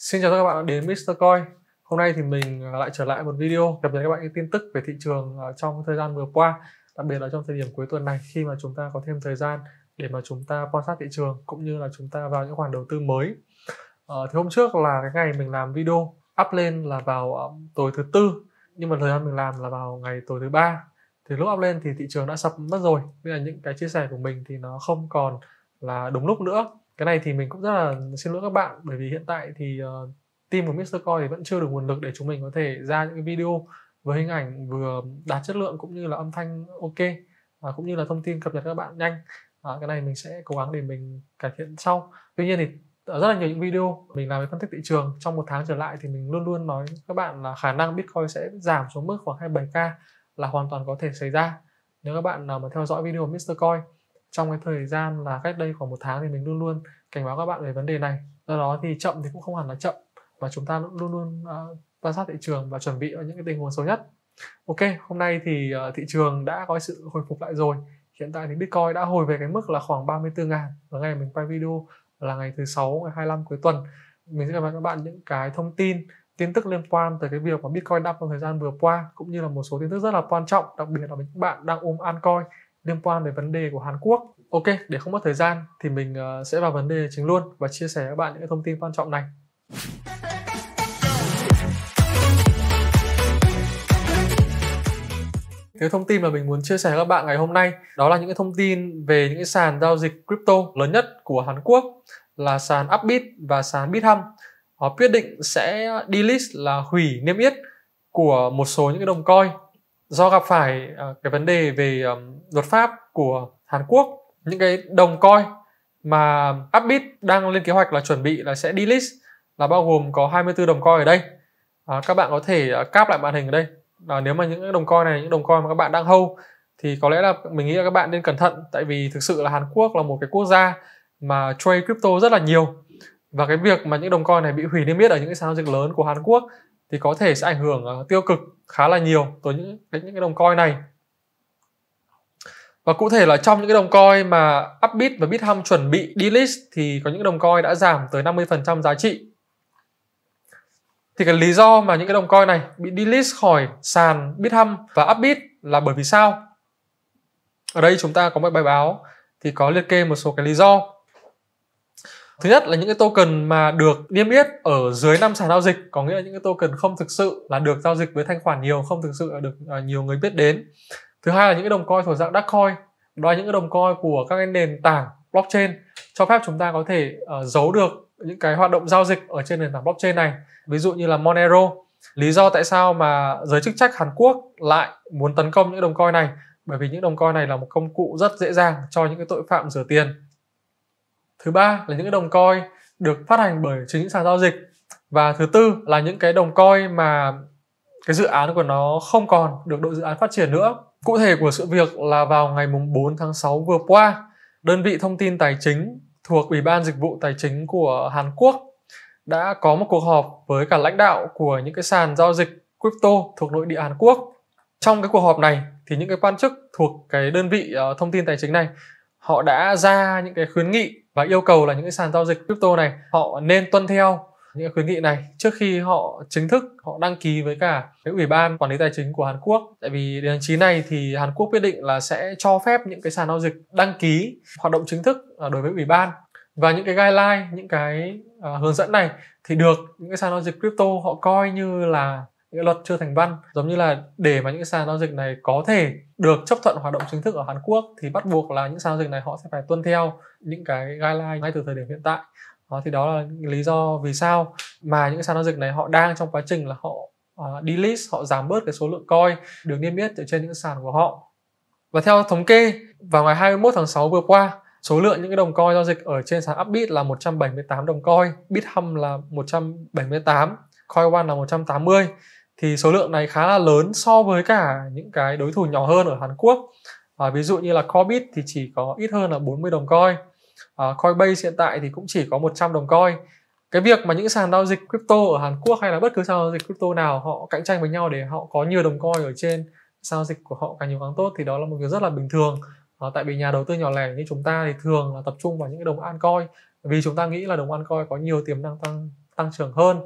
Xin chào các bạn đến Mr. Coin. Hôm nay thì mình à, lại trở lại một video cập nhật các bạn những tin tức về thị trường à, trong thời gian vừa qua, đặc biệt là trong thời điểm cuối tuần này khi mà chúng ta có thêm thời gian để mà chúng ta quan sát thị trường cũng như là chúng ta vào những khoản đầu tư mới. À, thì hôm trước là cái ngày mình làm video up lên là vào à, tối thứ tư nhưng mà thời gian mình làm là vào ngày tối thứ ba thì lúc up lên thì thị trường đã sập mất rồi nên là những cái chia sẻ của mình thì nó không còn là đúng lúc nữa cái này thì mình cũng rất là xin lỗi các bạn bởi vì hiện tại thì uh, team của Mr. Coi vẫn chưa được nguồn lực để chúng mình có thể ra những cái video với hình ảnh vừa đạt chất lượng cũng như là âm thanh ok à, cũng như là thông tin cập nhật các bạn nhanh à, cái này mình sẽ cố gắng để mình cải thiện sau tuy nhiên thì rất là nhiều những video mình làm về phân tích thị trường trong một tháng trở lại thì mình luôn luôn nói các bạn là khả năng Bitcoin sẽ giảm xuống mức khoảng 27k là hoàn toàn có thể xảy ra nếu các bạn nào mà theo dõi video của Mr. Coin trong cái thời gian là cách đây khoảng một tháng thì mình luôn luôn cảnh báo các bạn về vấn đề này do đó thì chậm thì cũng không hẳn là chậm và chúng ta luôn luôn uh, quan sát thị trường và chuẩn bị ở những cái tình huống xấu nhất ok hôm nay thì uh, thị trường đã có sự hồi phục lại rồi hiện tại thì bitcoin đã hồi về cái mức là khoảng 34 ngàn và ngày mình quay video là ngày thứ sáu ngày 25 cuối tuần mình sẽ cho các bạn những cái thông tin tin tức liên quan tới cái việc mà Bitcoin đắp trong thời gian vừa qua cũng như là một số tin tức rất là quan trọng đặc biệt là những bạn đang ôm altcoin liên quan đến vấn đề của Hàn Quốc. Ok, để không mất thời gian thì mình ờ, sẽ vào vấn đề chính luôn và chia sẻ với bạn những thông tin quan trọng này. cái thông tin mà mình muốn chia sẻ với các bạn ngày hôm nay đó là những cái thông tin về những cái sàn giao dịch crypto lớn nhất của Hàn Quốc là sàn Upbit và sàn Bithumb. Họ quyết định sẽ delist là hủy niêm yết của một số những cái đồng coin do gặp phải ờ, cái vấn đề về luật pháp của Hàn Quốc những cái đồng coin mà Upbit đang lên kế hoạch là chuẩn bị là sẽ delist là bao gồm có 24 đồng coin ở đây à, các bạn có thể à, cáp lại màn hình ở đây à, nếu mà những đồng coin này những đồng coin mà các bạn đang hold thì có lẽ là mình nghĩ là các bạn nên cẩn thận tại vì thực sự là Hàn Quốc là một cái quốc gia mà trade crypto rất là nhiều và cái việc mà những đồng coin này bị hủy niêm yết ở những cái sàn giao dịch lớn của Hàn Quốc thì có thể sẽ ảnh hưởng à, tiêu cực khá là nhiều tới những cái, những cái đồng coin này và cụ thể là trong những cái đồng coin mà Upbit và Bithumb chuẩn bị delist thì có những đồng coin đã giảm tới 50% giá trị. Thì cái lý do mà những cái đồng coin này bị delist khỏi sàn Bithumb và Upbit là bởi vì sao? Ở đây chúng ta có một bài báo thì có liệt kê một số cái lý do. Thứ nhất là những cái token mà được niêm yết ở dưới năm sàn giao dịch, có nghĩa là những cái token không thực sự là được giao dịch với thanh khoản nhiều, không thực sự là được à, nhiều người biết đến thứ hai là những cái đồng coin thuộc dạng Darkcoin đó là những cái đồng coin của các cái nền tảng blockchain cho phép chúng ta có thể uh, giấu được những cái hoạt động giao dịch ở trên nền tảng blockchain này ví dụ như là Monero lý do tại sao mà giới chức trách Hàn Quốc lại muốn tấn công những đồng coin này bởi vì những đồng coin này là một công cụ rất dễ dàng cho những cái tội phạm rửa tiền thứ ba là những cái đồng coin được phát hành bởi chính những sàn giao dịch và thứ tư là những cái đồng coin mà cái dự án của nó không còn được đội dự án phát triển nữa. Cụ thể của sự việc là vào ngày 4 tháng 6 vừa qua, đơn vị thông tin tài chính thuộc Ủy ban Dịch vụ Tài chính của Hàn Quốc đã có một cuộc họp với cả lãnh đạo của những cái sàn giao dịch crypto thuộc nội địa Hàn Quốc. Trong cái cuộc họp này thì những cái quan chức thuộc cái đơn vị ờ, thông tin tài chính này họ đã ra những cái khuyến nghị và yêu cầu là những cái sàn giao dịch crypto này họ nên tuân theo những khuyến nghị này trước khi họ chính thức họ đăng ký với cả cái ủy ban quản lý tài chính của Hàn Quốc tại vì đến tháng 9 này thì Hàn Quốc quyết định là sẽ cho phép những cái sàn giao dịch đăng ký hoạt động chính thức à, đối với ủy ban và những cái guideline những cái uh, hướng dẫn này thì được những cái sàn giao dịch crypto họ coi như là những luật chưa thành văn giống như là để mà những sàn giao dịch này có thể được chấp thuận hoạt động chính thức ở Hàn Quốc thì bắt buộc là những sàn giao dịch này họ sẽ phải tuân theo những cái guideline ngay từ thời điểm hiện tại đó, thì đó là lý do vì sao mà những cái sàn giao dịch này họ đang trong quá trình là họ uh, delist họ giảm bớt cái số lượng coin được niêm yết ở trên những sàn của họ và theo thống kê vào ngày 21 tháng 6 vừa qua số lượng những cái đồng coin giao dịch ở trên sàn Upbit là 178 đồng coin, Bithum là 178, Coin One là 180 thì số lượng này khá là lớn so với cả những cái đối thủ nhỏ hơn ở Hàn Quốc và ví dụ như là Corbit thì chỉ có ít hơn là 40 đồng coin uh, Coinbase hiện tại thì cũng chỉ có 100 đồng coin cái việc mà những sàn giao dịch crypto ở Hàn Quốc hay là bất cứ sàn giao dịch crypto nào họ cạnh tranh với nhau để họ có nhiều đồng coin ở trên giao dịch của họ càng nhiều càng tốt thì đó là một việc rất là bình thường à, tại vì nhà đầu tư nhỏ lẻ như chúng ta thì thường là tập trung vào những cái đồng altcoin vì chúng ta nghĩ là đồng altcoin có nhiều tiềm năng tăng tăng trưởng hơn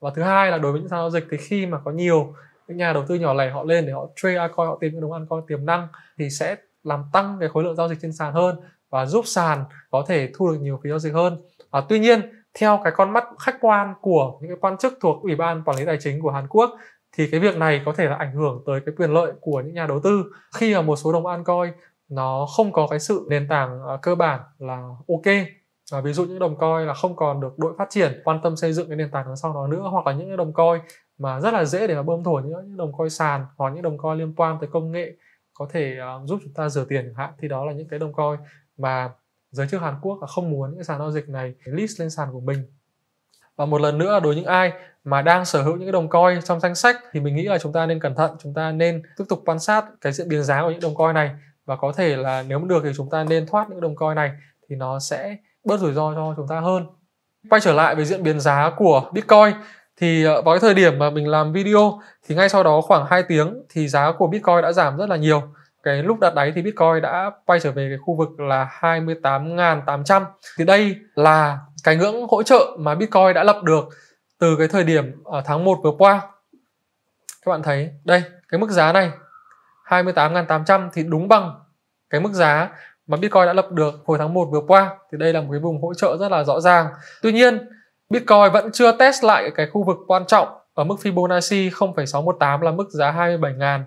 và thứ hai là đối với những sàn giao dịch thì khi mà có nhiều những nhà đầu tư nhỏ lẻ họ lên để họ trade altcoin họ tìm những đồng altcoin tiềm năng thì sẽ làm tăng cái khối lượng giao dịch trên sàn hơn và giúp sàn có thể thu được nhiều phí giao dịch hơn à, tuy nhiên theo cái con mắt khách quan của những cái quan chức thuộc ủy ban quản lý tài chính của Hàn Quốc thì cái việc này có thể là ảnh hưởng tới cái quyền lợi của những nhà đầu tư khi mà một số đồng altcoin nó không có cái sự nền tảng à, cơ bản là ok À, ví dụ những đồng coi là không còn được đội phát triển quan tâm xây dựng cái nền tảng đằng sau nó nữa hoặc là những đồng coi mà rất là dễ để mà bơm thổi những, những đồng coi sàn hoặc những đồng coi liên quan tới công nghệ có thể uh, giúp chúng ta rửa tiền chẳng hạn thì đó là những cái đồng coi mà giới chức Hàn Quốc không muốn những sàn giao dịch này list lên sàn của mình và một lần nữa đối với những ai mà đang sở hữu những cái đồng coin trong danh sách thì mình nghĩ là chúng ta nên cẩn thận chúng ta nên tiếp tục quan sát cái diễn biến giá của những đồng coin này và có thể là nếu mà được thì chúng ta nên thoát những đồng coin này thì nó sẽ bớt rủi ro cho chúng ta hơn quay trở lại về diễn biến giá của bitcoin thì ờ, vào cái thời điểm mà mình làm video thì ngay sau đó khoảng 2 tiếng thì giá của bitcoin đã giảm rất là nhiều cái lúc đặt đáy thì Bitcoin đã quay trở về cái khu vực là 28.800 thì đây là cái ngưỡng hỗ trợ mà Bitcoin đã lập được từ cái thời điểm ở tháng 1 vừa qua các bạn thấy đây cái mức giá này 28.800 thì đúng bằng cái mức giá mà Bitcoin đã lập được hồi tháng 1 vừa qua thì đây là một cái vùng hỗ trợ rất là rõ ràng. Tuy nhiên, Bitcoin vẫn chưa test lại cái khu vực quan trọng ở mức Fibonacci 0,618 là mức giá 27.000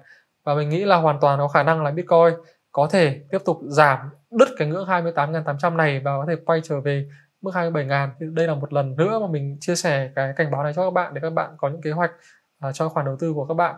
và mình nghĩ là hoàn toàn có khả năng là Bitcoin có thể tiếp tục giảm đứt cái ngưỡng 28.800 này và có thể quay trở về mức 27.000 thì đây là một lần nữa mà mình chia sẻ cái cảnh báo này cho các bạn để các bạn có những kế hoạch uh, cho khoản đầu tư của các bạn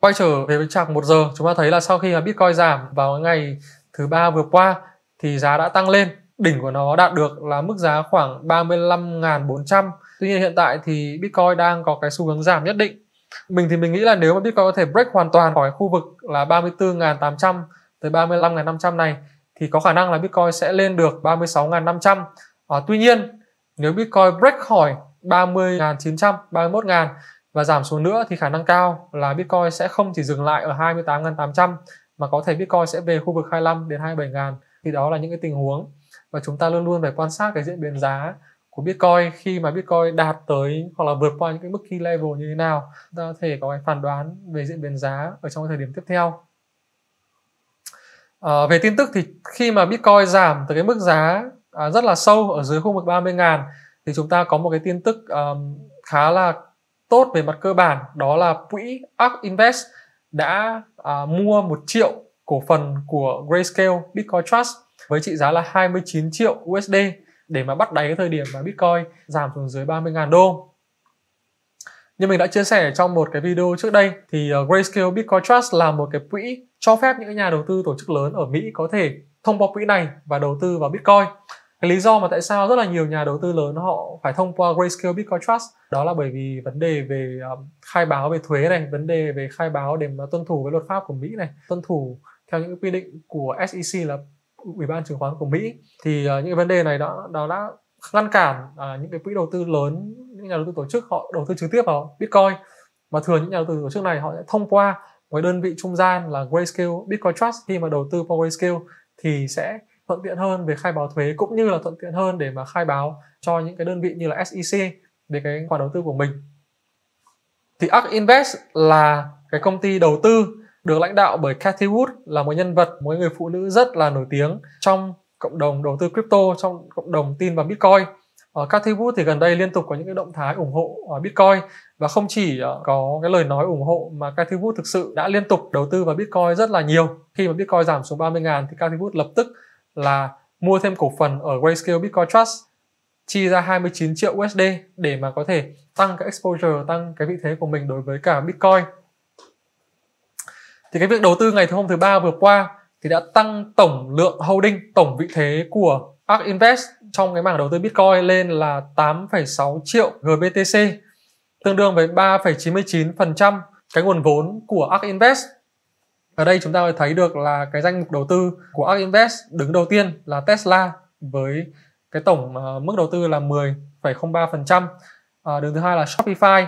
quay trở về với chặng một giờ chúng ta thấy là sau khi mà Bitcoin giảm vào ngày thứ ba vừa qua thì giá đã tăng lên đỉnh của nó đạt được là mức giá khoảng 35.400 Tuy nhiên hiện tại thì Bitcoin đang có cái xu hướng giảm nhất định mình thì mình nghĩ là nếu mà Bitcoin có thể break hoàn toàn khỏi khu vực là 34.800 tới 35.500 này thì có khả năng là Bitcoin sẽ lên được 36.500. À, tuy nhiên nếu Bitcoin break khỏi 30.900, 31.000 và giảm xuống nữa thì khả năng cao là Bitcoin sẽ không chỉ dừng lại ở 28.800 mà có thể Bitcoin sẽ về khu vực 25 đến 27.000 thì đó là những cái tình huống và chúng ta luôn luôn phải quan sát cái diễn biến giá của Bitcoin khi mà Bitcoin đạt tới hoặc là vượt qua những cái mức key level như thế nào ta có thể có cái phán đoán về diễn biến giá ở trong cái thời điểm tiếp theo à, về tin tức thì khi mà Bitcoin giảm từ cái mức giá à, rất là sâu ở dưới khu vực 30 ngàn thì chúng ta có một cái tin tức um, khá là tốt về mặt cơ bản đó là quỹ ARK Invest đã à, mua một triệu cổ phần của Grayscale Bitcoin Trust với trị giá là 29 triệu USD để mà bắt đáy cái thời điểm mà Bitcoin giảm xuống dưới 30.000 đô. Như mình đã chia sẻ trong một cái video trước đây thì ờ, Grayscale Bitcoin Trust là một cái quỹ cho phép những nhà đầu tư tổ chức lớn ở Mỹ có thể thông qua quỹ này và đầu tư vào Bitcoin. Cái lý do mà tại sao rất là nhiều nhà đầu tư lớn họ phải thông qua Grayscale Bitcoin Trust đó là bởi vì vấn đề về ờ, khai báo về thuế này, vấn đề về khai báo để mà tuân thủ với luật pháp của Mỹ này, tuân thủ theo những quy định của SEC là ủy ban chứng khoán của Mỹ thì uh, những cái vấn đề này đó đó đã ngăn cản uh, những cái quỹ đầu tư lớn những nhà đầu tư tổ chức họ đầu tư trực tiếp vào Bitcoin mà thường những nhà đầu tư tổ chức này họ sẽ thông qua một đơn vị trung gian là Grayscale Bitcoin Trust khi mà đầu tư vào Grayscale thì sẽ thuận tiện hơn về khai báo thuế cũng như là thuận tiện hơn để mà khai báo cho những cái đơn vị như là SEC về cái khoản đầu tư của mình thì ARK Invest là cái công ty đầu tư được lãnh đạo bởi Cathy Wood là một nhân vật, một người phụ nữ rất là nổi tiếng trong cộng đồng đầu tư crypto, trong cộng đồng tin vào Bitcoin. Uh, Cathy Wood thì gần đây liên tục có những cái động thái ủng hộ ờ, Bitcoin và không chỉ ờ, có cái lời nói ủng hộ mà Cathy Wood thực sự đã liên tục đầu tư vào Bitcoin rất là nhiều. Khi mà Bitcoin giảm xuống 30 ngàn thì Cathy Wood lập tức là mua thêm cổ phần ở Grayscale Bitcoin Trust chi ra 29 triệu USD để mà có thể tăng cái exposure, tăng cái vị thế của mình đối với cả Bitcoin thì cái việc đầu tư ngày thứ hôm thứ ba vừa qua thì đã tăng tổng lượng holding tổng vị thế của ARK Invest trong cái mảng đầu tư Bitcoin lên là 8,6 triệu GBTC tương đương với 3,99% cái nguồn vốn của ARK Invest. Ở đây chúng ta có thấy được là cái danh mục đầu tư của ARK Invest đứng đầu tiên là Tesla với cái tổng ờ, mức đầu tư là 10,03%. À, đứng thứ hai là Shopify,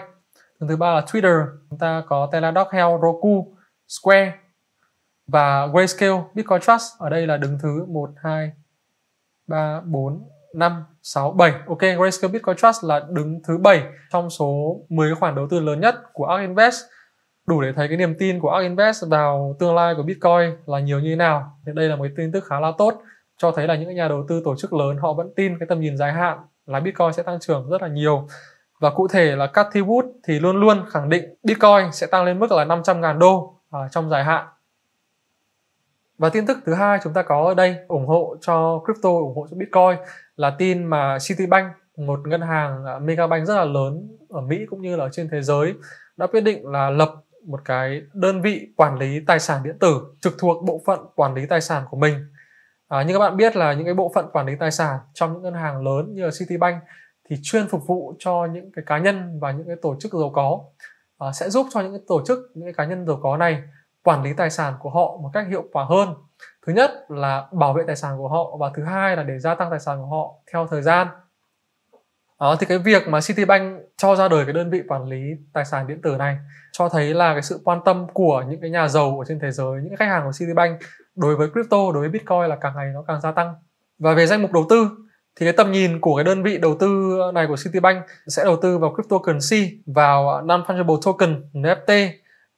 đứng thứ ba là Twitter, chúng ta có Teladoc Health, Roku Square và Grayscale Bitcoin Trust ở đây là đứng thứ 1, 2, 3, 4, 5, 6, 7. Ok, Grayscale Bitcoin Trust là đứng thứ 7 trong số 10 khoản đầu tư lớn nhất của ARK Invest. Đủ để thấy cái niềm tin của ARK Invest vào tương lai của Bitcoin là nhiều như thế nào. Thì đây là một cái tin tức khá là tốt cho thấy là những nhà đầu tư tổ chức lớn họ vẫn tin cái tầm nhìn dài hạn là Bitcoin sẽ tăng trưởng rất là nhiều. Và cụ thể là Cathie Wood thì luôn luôn khẳng định Bitcoin sẽ tăng lên mức là 500.000 đô à, trong dài hạn và tin tức thứ hai chúng ta có ở đây ủng hộ cho crypto ủng hộ cho bitcoin là tin mà Citibank một ngân hàng à, mega bank rất là lớn ở Mỹ cũng như là trên thế giới đã quyết định là lập một cái đơn vị quản lý tài sản điện tử trực thuộc bộ phận quản lý tài sản của mình à, như các bạn biết là những cái bộ phận quản lý tài sản trong những ngân hàng lớn như là Citibank thì chuyên phục vụ cho những cái cá nhân và những cái tổ chức giàu có sẽ giúp cho những tổ chức những cá nhân giàu có này quản lý tài sản của họ một cách hiệu quả hơn thứ nhất là bảo vệ tài sản của họ và thứ hai là để gia tăng tài sản của họ theo thời gian À, thì cái việc mà Citibank cho ra đời cái đơn vị quản lý tài sản điện tử này cho thấy là cái sự quan tâm của những cái nhà giàu ở trên thế giới, những khách hàng của Citibank đối với crypto, đối với Bitcoin là càng ngày nó càng gia tăng. Và về danh mục đầu tư thì cái tầm nhìn của cái đơn vị đầu tư này của Citibank sẽ đầu tư vào cryptocurrency, vào non-fungible token, NFT,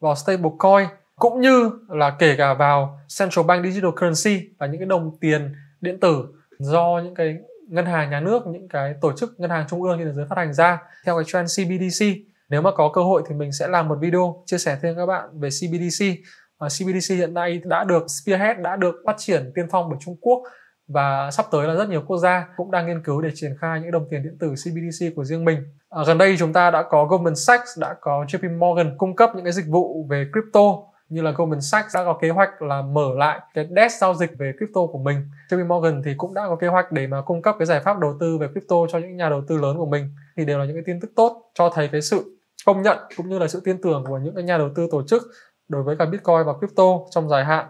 vào stablecoin cũng như là kể cả vào central bank digital currency và những cái đồng tiền điện tử do những cái ngân hàng nhà nước, những cái tổ chức ngân hàng trung ương trên thế giới phát hành ra theo cái trend CBDC. Nếu mà có cơ hội thì mình sẽ làm một video chia sẻ thêm các bạn về CBDC. Uh, CBDC hiện nay đã được spearhead đã được phát triển tiên phong bởi Trung Quốc và sắp tới là rất nhiều quốc gia cũng đang nghiên cứu để triển khai những đồng tiền điện tử CBDC của riêng mình. À, gần đây chúng ta đã có Goldman Sachs, đã có JP Morgan cung cấp những cái dịch vụ về crypto như là Goldman Sachs đã có kế hoạch là mở lại cái desk giao dịch về crypto của mình. JP Morgan thì cũng đã có kế hoạch để mà cung cấp cái giải pháp đầu tư về crypto cho những nhà đầu tư lớn của mình thì đều là những cái tin tức tốt cho thấy cái sự công nhận cũng như là sự tin tưởng của những cái nhà đầu tư tổ chức đối với cả Bitcoin và crypto trong dài hạn.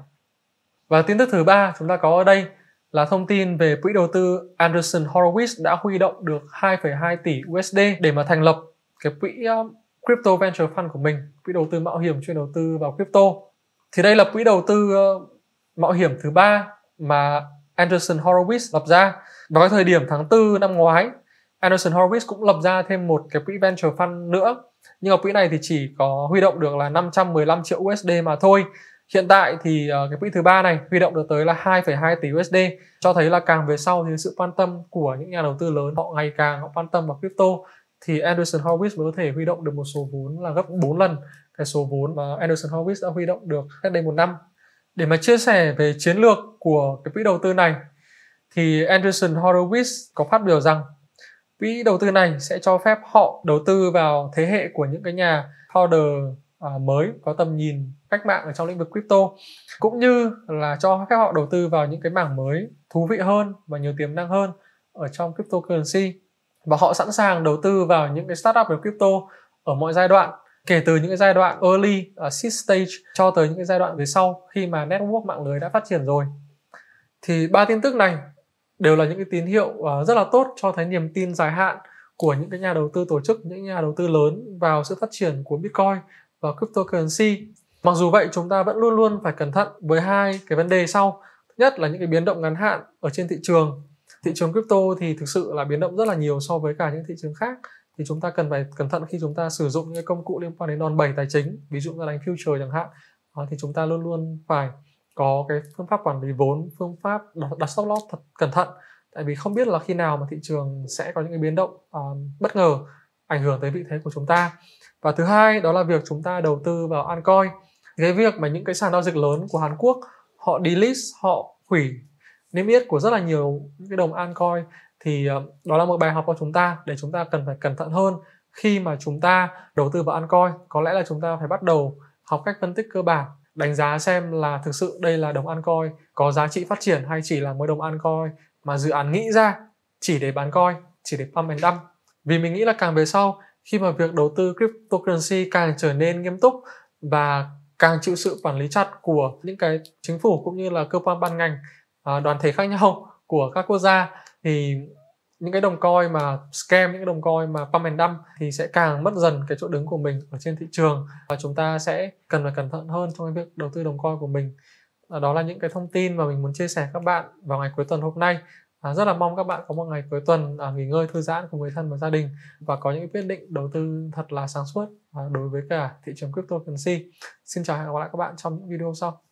Và tin tức thứ ba chúng ta có ở đây là thông tin về quỹ đầu tư Anderson Horowitz đã huy động được 2,2 tỷ USD để mà thành lập cái quỹ ờ, Crypto Venture Fund của mình, quỹ đầu tư mạo hiểm chuyên đầu tư vào crypto. Thì đây là quỹ đầu tư ờ, mạo hiểm thứ ba mà Anderson Horowitz lập ra. Vào cái thời điểm tháng 4 năm ngoái, Anderson Horowitz cũng lập ra thêm một cái quỹ venture fund nữa. Nhưng mà quỹ này thì chỉ có huy động được là 515 triệu USD mà thôi. Hiện tại thì ờ, cái quỹ thứ ba này huy động được tới là 2,2 tỷ USD cho thấy là càng về sau thì sự quan tâm của những nhà đầu tư lớn họ ngày càng họ quan tâm vào crypto thì Anderson Horowitz mới có thể huy động được một số vốn là gấp 4 lần cái số vốn mà Anderson Horowitz đã huy động được cách đây một năm. Để mà chia sẻ về chiến lược của cái quỹ đầu tư này thì Anderson Horowitz có phát biểu rằng quỹ đầu tư này sẽ cho phép họ đầu tư vào thế hệ của những cái nhà founder À, mới có tầm nhìn cách mạng ở trong lĩnh vực crypto cũng như là cho phép họ đầu tư vào những cái mảng mới thú vị hơn và nhiều tiềm năng hơn ở trong cryptocurrency và họ sẵn sàng đầu tư vào những cái startup về crypto ở mọi giai đoạn kể từ những cái giai đoạn early uh, seed stage cho tới những cái giai đoạn về sau khi mà network mạng lưới đã phát triển rồi thì ba tin tức này đều là những cái tín hiệu uh, rất là tốt cho thấy niềm tin dài hạn của những cái nhà đầu tư tổ chức những nhà đầu tư lớn vào sự phát triển của bitcoin và cryptocurrency. Mặc dù vậy chúng ta vẫn luôn luôn phải cẩn thận với hai cái vấn đề sau. Thứ nhất là những cái biến động ngắn hạn ở trên thị trường. Thị trường crypto thì thực sự là biến động rất là nhiều so với cả những thị trường khác thì chúng ta cần phải cẩn thận khi chúng ta sử dụng những cái công cụ liên quan đến đòn bẩy tài chính ví dụ như đánh future chẳng hạn à, thì chúng ta luôn luôn phải có cái phương pháp quản lý vốn phương pháp đặt stop loss thật cẩn thận tại vì không biết là khi nào mà thị trường sẽ có những cái biến động uh, bất ngờ ảnh hưởng tới vị thế của chúng ta và thứ hai đó là việc chúng ta đầu tư vào altcoin cái việc mà những cái sàn giao dịch lớn của Hàn Quốc họ delist họ hủy niêm yết của rất là nhiều những cái đồng altcoin thì ờ, đó là một bài học cho chúng ta để chúng ta cần phải cẩn thận hơn khi mà chúng ta đầu tư vào altcoin có lẽ là chúng ta phải bắt đầu học cách phân tích cơ bản đánh giá xem là thực sự đây là đồng altcoin có giá trị phát triển hay chỉ là mới đồng altcoin mà dự án nghĩ ra chỉ để bán coin chỉ để pump and dump vì mình nghĩ là càng về sau khi mà việc đầu tư cryptocurrency càng trở nên nghiêm túc và càng chịu sự quản lý chặt của những cái chính phủ cũng như là cơ quan ban ngành à, đoàn thể khác nhau của các quốc gia thì những cái đồng coin mà scam những cái đồng coin mà pump and dump thì sẽ càng mất dần cái chỗ đứng của mình ở trên thị trường và chúng ta sẽ cần phải cẩn thận hơn trong cái việc đầu tư đồng coin của mình à, đó là những cái thông tin mà mình muốn chia sẻ các bạn vào ngày cuối tuần hôm nay à, rất là mong các bạn có một ngày cuối tuần à, nghỉ ngơi thư giãn cùng người thân và gia đình và có những quyết định đầu tư thật là sáng suốt à, đối với cả thị trường cryptocurrency xin chào hẹn gặp lại các bạn trong những video sau